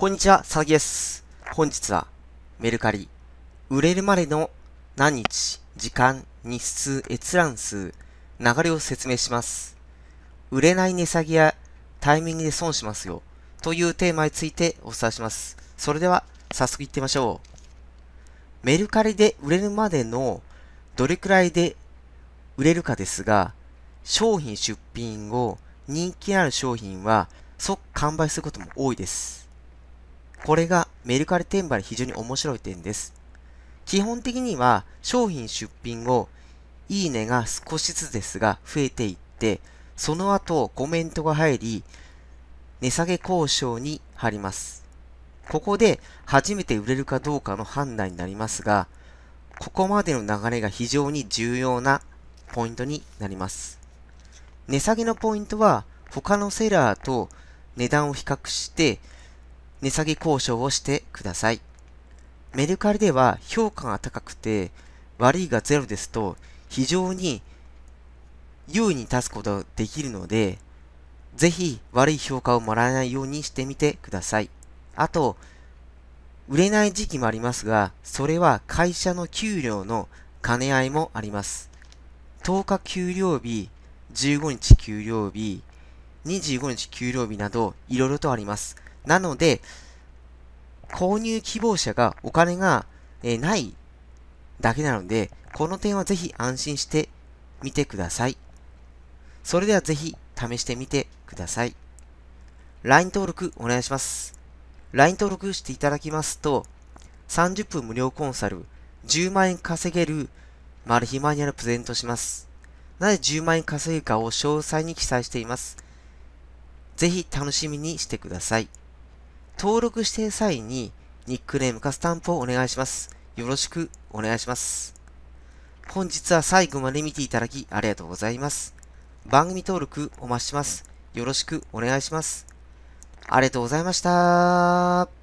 こんにちは、佐々木です。本日は、メルカリ、売れるまでの何日、時間、日数、閲覧数、流れを説明します。売れない値下げやタイミングで損しますよ、というテーマについてお伝えします。それでは、早速行ってみましょう。メルカリで売れるまでのどれくらいで売れるかですが、商品出品後、人気のある商品は即完売することも多いです。これがメルカリ転売の非常に面白い点です。基本的には商品出品後、いいねが少しずつですが増えていって、その後コメントが入り、値下げ交渉に貼ります。ここで初めて売れるかどうかの判断になりますが、ここまでの流れが非常に重要なポイントになります。値下げのポイントは他のセラーと値段を比較して値下げ交渉をしてください。メルカリでは評価が高くて悪いがゼロですと非常に優位に立つことができるので、ぜひ悪い評価をもらえないようにしてみてください。あと、売れない時期もありますが、それは会社の給料の兼ね合いもあります。10日給料日、15日給料日、25日給料日などいろいろとあります。なので、購入希望者がお金が、えないだけなので、この点はぜひ安心してみてください。それではぜひ試してみてください。LINE 登録お願いします。LINE 登録していただきますと、30分無料コンサル、10万円稼げるマルヒマニュアルプレゼントします。なぜ10万円稼ぐかを詳細に記載しています。ぜひ楽しみにしてください。登録している際に、ニックネームかスタンプをお願いします。よろしくお願いします。本日は最後まで見ていただきありがとうございます。番組登録お待ちします。よろしくお願いします。ありがとうございました。